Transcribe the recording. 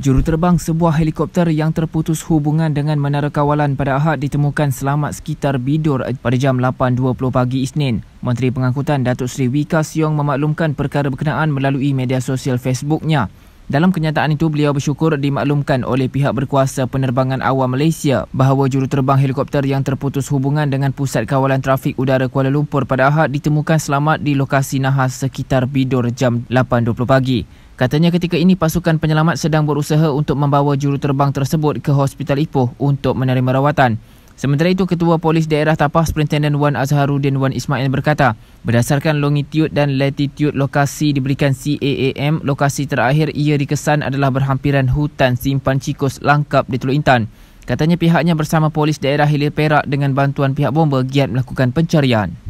Juruterbang sebuah helikopter yang terputus hubungan dengan menara kawalan pada Ahad ditemukan selamat sekitar Bidur pada jam 8.20 pagi Isnin. Menteri Pengangkutan Datuk Seri Wika Siong memaklumkan perkara berkenaan melalui media sosial Facebooknya. Dalam kenyataan itu, beliau bersyukur dimaklumkan oleh pihak berkuasa penerbangan awam Malaysia bahawa juruterbang helikopter yang terputus hubungan dengan Pusat Kawalan Trafik Udara Kuala Lumpur pada Ahad ditemukan selamat di lokasi nahas sekitar Bidur jam 8.20 pagi. Katanya ketika ini pasukan penyelamat sedang berusaha untuk membawa juruterbang tersebut ke Hospital Ipoh untuk menerima rawatan. Sementara itu, Ketua Polis Daerah Tapah Superintendent Wan Azharuddin Wan Ismail berkata, berdasarkan longitude dan latitude lokasi diberikan CAAM, lokasi terakhir ia dikesan adalah berhampiran hutan simpan cikus langkap di Teluk Intan. Katanya pihaknya bersama Polis Daerah Hilir Perak dengan bantuan pihak bomba giat melakukan pencarian.